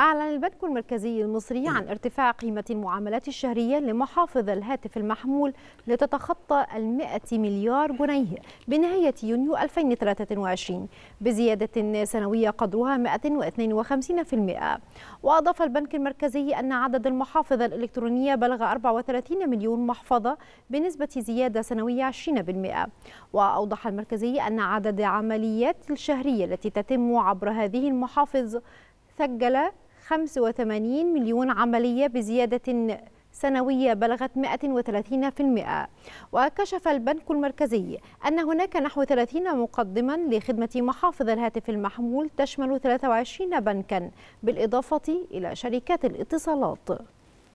أعلن البنك المركزي المصري عن ارتفاع قيمة المعاملات الشهرية لمحافظ الهاتف المحمول لتتخطى المئة مليار جنيه بنهاية يونيو 2023 بزيادة سنوية قدرها 152% وأضاف البنك المركزي أن عدد المحافظ الإلكترونية بلغ 34 مليون محفظة بنسبة زيادة سنوية 20% وأوضح المركزي أن عدد عمليات الشهرية التي تتم عبر هذه المحافظ سجل 85 مليون عملية بزيادة سنوية بلغت 130% وكشف البنك المركزي أن هناك نحو 30 مقدما لخدمة محافظ الهاتف المحمول تشمل 23 بنكا بالإضافة إلى شركات الاتصالات